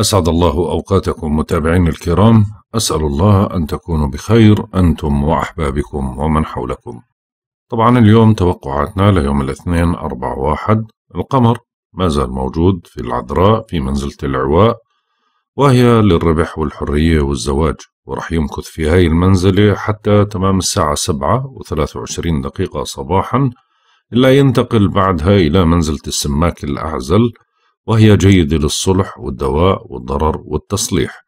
أسعد الله أوقاتكم متابعين الكرام أسأل الله أن تكونوا بخير أنتم وأحبابكم ومن حولكم طبعا اليوم توقعاتنا ليوم الاثنين أربع واحد القمر ما زال موجود في العذراء في منزلة العواء وهي للربح والحرية والزواج ورح يمكث في هاي المنزلة حتى تمام الساعة سبعة وثلاثة وعشرين دقيقة صباحا إلا ينتقل بعدها إلى منزلة السماك الأعزل وهي جيدة للصلح والدواء والضرر والتصليح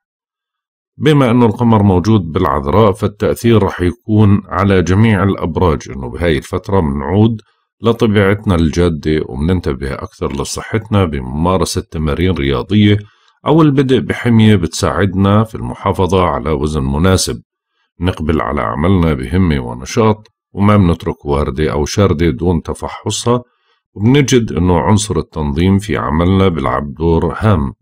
بما أنه القمر موجود بالعذراء فالتأثير رح يكون على جميع الأبراج أنه بهاي الفترة بنعود لطبيعتنا الجادة وبننتبه أكثر لصحتنا بممارسة تمارين رياضية أو البدء بحمية بتساعدنا في المحافظة على وزن مناسب نقبل على عملنا بهمة ونشاط وما بنترك واردة أو شاردة دون تفحصها وبنجد أنه عنصر التنظيم في عملنا بيلعب دور هام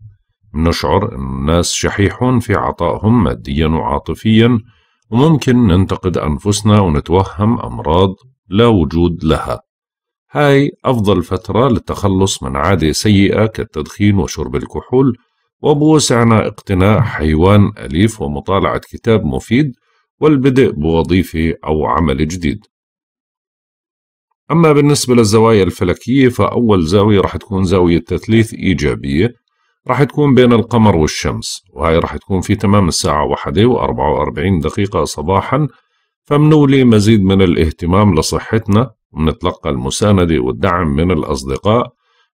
بنشعر ان الناس شحيحون في عطائهم ماديا وعاطفيا وممكن ننتقد أنفسنا ونتوهم أمراض لا وجود لها هاي أفضل فترة للتخلص من عادة سيئة كالتدخين وشرب الكحول وبوسعنا اقتناء حيوان أليف ومطالعة كتاب مفيد والبدء بوظيفة أو عمل جديد أما بالنسبة للزوايا الفلكية فأول زاوية راح تكون زاوية تثليث إيجابية راح تكون بين القمر والشمس وهي راح تكون في تمام الساعة واحدة وأربعة وأربعين دقيقة صباحا فمنولي مزيد من الاهتمام لصحتنا ومنتلقى المساندة والدعم من الأصدقاء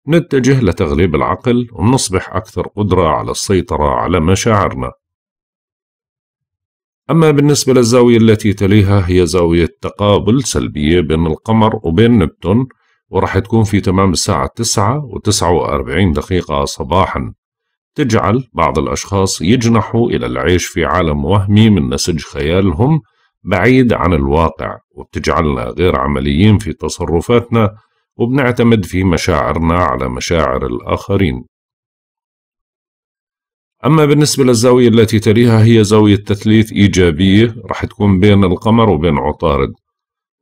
نتجه لتغليب العقل ومنصبح أكثر قدرة على السيطرة على مشاعرنا أما بالنسبة للزاوية التي تليها هي زاوية تقابل سلبية بين القمر وبين نبتون ورح تكون في تمام الساعة 9 و 49 دقيقة صباحا تجعل بعض الأشخاص يجنحوا إلى العيش في عالم وهمي من نسج خيالهم بعيد عن الواقع وبتجعلنا غير عمليين في تصرفاتنا وبنعتمد في مشاعرنا على مشاعر الآخرين أما بالنسبة للزاوية التي تليها هي زاوية تثليث إيجابية راح تكون بين القمر وبين عطارد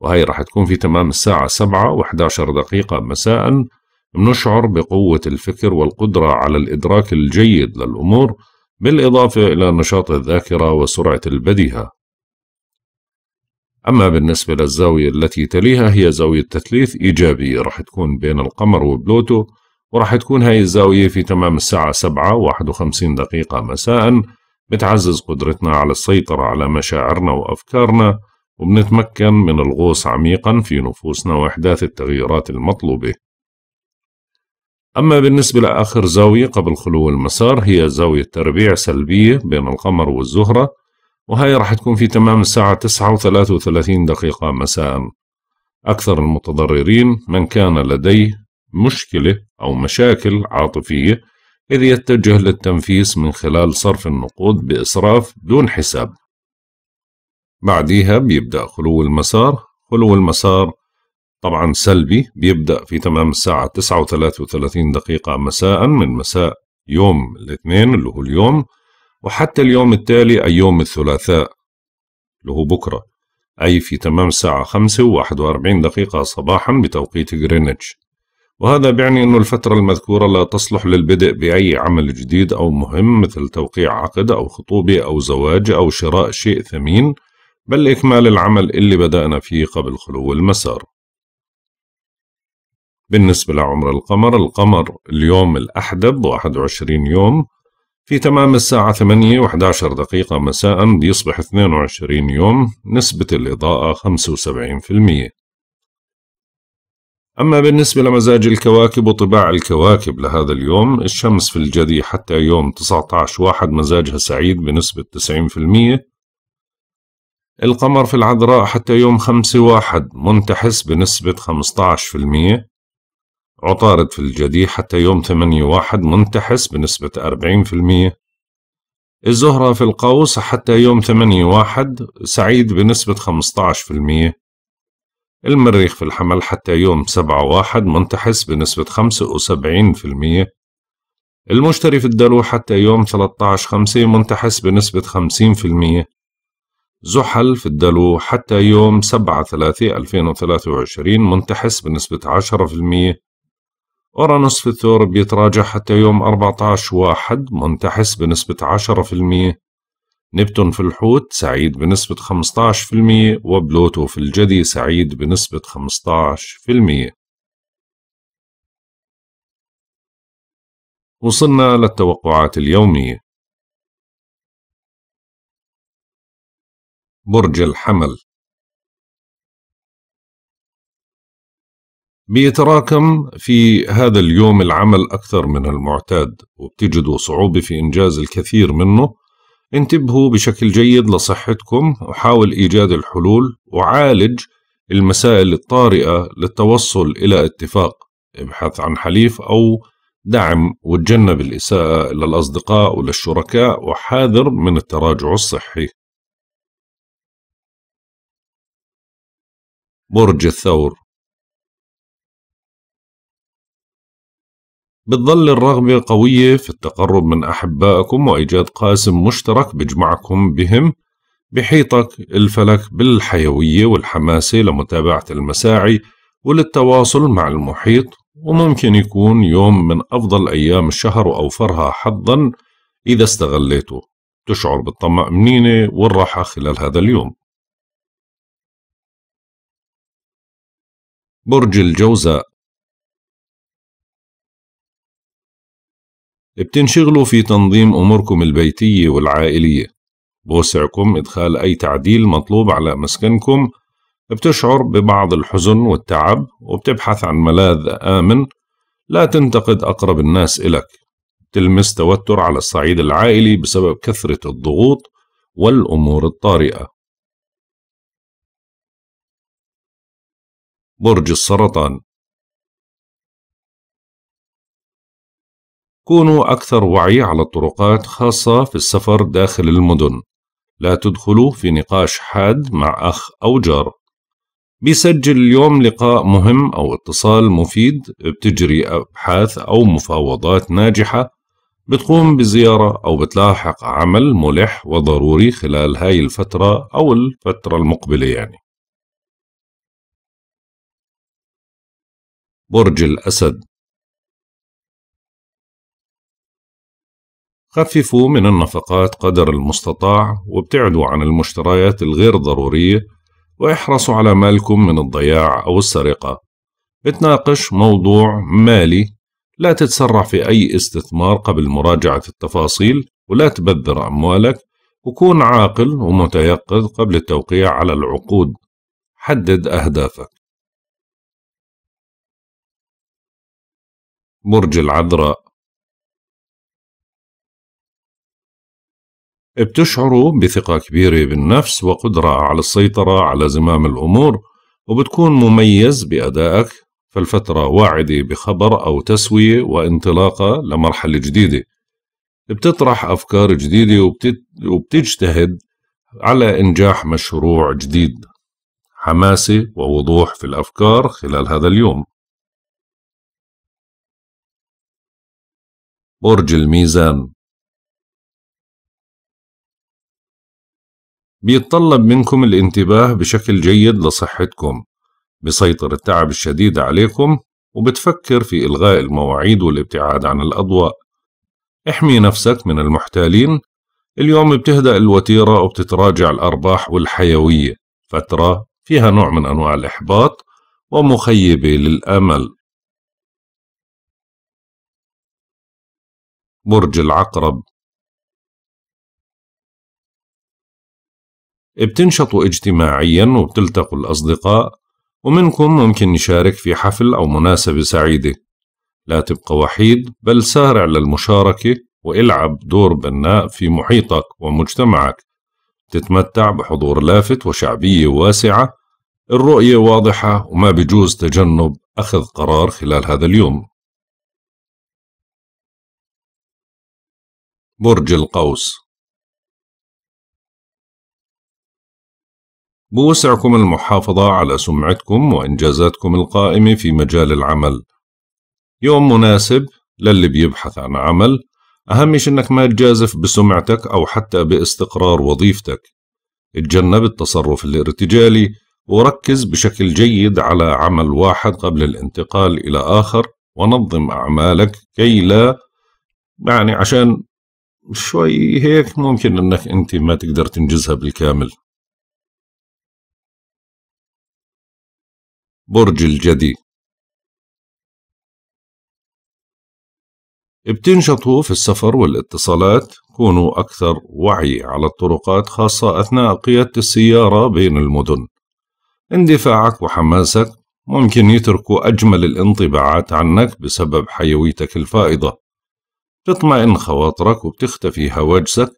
وهي راح تكون في تمام الساعة 7 و11 دقيقة مساء بنشعر بقوة الفكر والقدرة على الإدراك الجيد للأمور بالإضافة إلى نشاط الذاكرة وسرعة البديهة أما بالنسبة للزاوية التي تليها هي زاوية تثليث إيجابية راح تكون بين القمر وبلوتو وراح تكون هاي الزاوية في تمام الساعة سبعة واحد 51 دقيقة مساء بتعزز قدرتنا على السيطرة على مشاعرنا وأفكارنا وبنتمكن من الغوص عميقا في نفوسنا وإحداث التغييرات المطلوبة أما بالنسبة لآخر زاوية قبل خلو المسار هي زاوية تربيع سلبية بين القمر والزهرة وهي راح تكون في تمام الساعة تسعة و 33 دقيقة مساء أكثر المتضررين من كان لديه مشكلة أو مشاكل عاطفية إذ يتجه للتنفيس من خلال صرف النقود بإسراف دون حساب بعديها بيبدأ خلو المسار خلو المسار طبعا سلبي بيبدأ في تمام الساعة 9.33 دقيقة مساء من مساء يوم الاثنين اللي هو اليوم وحتى اليوم التالي أي يوم الثلاثاء اللي هو بكرة أي في تمام الساعة 5.41 دقيقة صباحا بتوقيت غرينتش وهذا بيعني أن الفترة المذكورة لا تصلح للبدء بأي عمل جديد أو مهم مثل توقيع عقد أو خطوبة أو زواج أو شراء شيء ثمين بل إكمال العمل اللي بدأنا فيه قبل خلو المسار بالنسبة لعمر القمر القمر اليوم الأحدب 21 يوم في تمام الساعة 8 و 11 دقيقة مساء بيصبح 22 يوم نسبة الإضاءة 75% أما بالنسبة لمزاج الكواكب وطباع الكواكب لهذا اليوم الشمس في الجدي حتى يوم 19 واحد مزاجها سعيد بنسبة 90% القمر في العذراء حتى يوم 5 واحد منتحس بنسبة 15% عطارد في الجدي حتى يوم 8 واحد منتحس بنسبة 40% الزهرة في القوس حتى يوم 8 واحد سعيد بنسبة 15% المريخ في الحمل حتى يوم 7/1 منتحس بنسبة 75% المشتري في الدلو حتى يوم 13/5 منتحس بنسبة 50% زحل في الدلو حتى يوم 7/3/2023 منتحس بنسبة 10% أورانوس في الثور بيتراجع حتى يوم 14/1 منتحس بنسبة المية نبتون في الحوت سعيد بنسبة 15% وبلوتو في الجدي سعيد بنسبة 15% وصلنا للتوقعات اليومية برج الحمل بيتراكم في هذا اليوم العمل أكثر من المعتاد وبتجدوا صعوبة في إنجاز الكثير منه انتبهوا بشكل جيد لصحتكم وحاول إيجاد الحلول وعالج المسائل الطارئة للتوصل إلى اتفاق ابحث عن حليف أو دعم وتجنب الإساءة للأصدقاء وللشركاء وحاذر من التراجع الصحي برج الثور بتظل الرغبة قوية في التقرب من أحبائكم وإيجاد قاسم مشترك بيجمعكم بهم بحيطك الفلك بالحيوية والحماسة لمتابعة المساعي وللتواصل مع المحيط وممكن يكون يوم من أفضل أيام الشهر وأوفرها حظا إذا استغليته تشعر بالطمأنينة والراحة خلال هذا اليوم برج الجوزاء بتنشغلوا في تنظيم أموركم البيتية والعائلية بوسعكم إدخال أي تعديل مطلوب على مسكنكم بتشعر ببعض الحزن والتعب وبتبحث عن ملاذ آمن لا تنتقد أقرب الناس إلك تلمس توتر على الصعيد العائلي بسبب كثرة الضغوط والأمور الطارئة برج السرطان كونوا أكثر وعي على الطرقات خاصة في السفر داخل المدن لا تدخلوا في نقاش حاد مع أخ أو جار بيسجل اليوم لقاء مهم أو اتصال مفيد بتجري أبحاث أو مفاوضات ناجحة بتقوم بزيارة أو بتلاحق عمل ملح وضروري خلال هاي الفترة أو الفترة المقبلة يعني برج الأسد خففوا من النفقات قدر المستطاع وابتعدوا عن المشتريات الغير ضرورية واحرصوا على مالكم من الضياع أو السرقة اتناقش موضوع مالي لا تتسرع في أي استثمار قبل مراجعة التفاصيل ولا تبذر أموالك وكون عاقل ومتيقظ قبل التوقيع على العقود حدد أهدافك برج العذراء بتشعروا بثقة كبيرة بالنفس وقدرة على السيطرة على زمام الأمور وبتكون مميز بأدائك فالفترة واعدة بخبر أو تسوية وانطلاقة لمرحلة جديدة بتطرح أفكار جديدة وبتجتهد على إنجاح مشروع جديد حماسة ووضوح في الأفكار خلال هذا اليوم برج الميزان بيتطلب منكم الانتباه بشكل جيد لصحتكم بيسيطر التعب الشديد عليكم وبتفكر في إلغاء المواعيد والابتعاد عن الأضواء احمي نفسك من المحتالين اليوم بتهدأ الوتيرة وبتتراجع الأرباح والحيوية فترة فيها نوع من أنواع الإحباط ومخيبة للأمل برج العقرب بتنشطوا اجتماعيا وبتلتقوا الأصدقاء ومنكم ممكن نشارك في حفل أو مناسبة سعيدة لا تبقى وحيد بل سارع للمشاركة والعب دور بناء في محيطك ومجتمعك تتمتع بحضور لافت وشعبية واسعة الرؤية واضحة وما بجوز تجنب أخذ قرار خلال هذا اليوم برج القوس بوسعكم المحافظة على سمعتكم وإنجازاتكم القائمة في مجال العمل يوم مناسب للي بيبحث عن عمل أهم شي إنك ما تجازف بسمعتك أو حتى باستقرار وظيفتك اتجنب التصرف الارتجالي وركز بشكل جيد على عمل واحد قبل الانتقال إلى آخر ونظم أعمالك كي لا يعني عشان شوي هيك ممكن إنك أنت ما تقدر تنجزها بالكامل برج الجدي بتنشطوا في السفر والاتصالات كونوا أكثر وعي على الطرقات خاصة أثناء قيادة السيارة بين المدن اندفاعك وحماسك ممكن يتركوا أجمل الانطباعات عنك بسبب حيويتك الفائضة تطمئن خواطرك وبتختفي هواجسك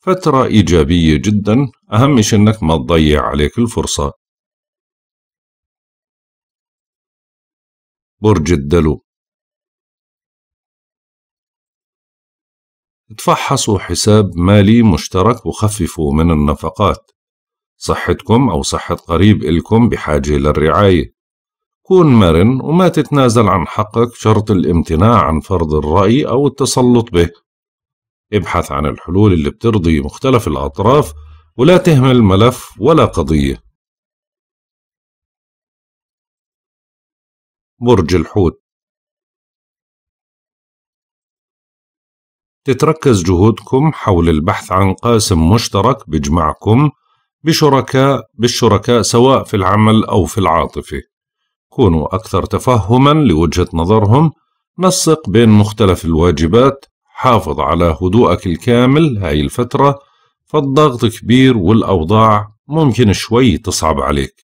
فترة إيجابية جدا أهم شي إنك ما تضيع عليك الفرصة برج الدلو تفحصوا حساب مالي مشترك وخففوا من النفقات صحتكم أو صحة قريب إلكم بحاجة للرعاية كون مرن وما تتنازل عن حقك شرط الامتناع عن فرض الرأي أو التسلط به ابحث عن الحلول اللي بترضي مختلف الأطراف ولا تهمل ملف ولا قضية برج الحوت تتركز جهودكم حول البحث عن قاسم مشترك بجمعكم بشركاء بالشركاء سواء في العمل أو في العاطفة كونوا أكثر تفهما لوجهة نظرهم نسق بين مختلف الواجبات حافظ على هدوءك الكامل هاي الفترة فالضغط كبير والأوضاع ممكن شوي تصعب عليك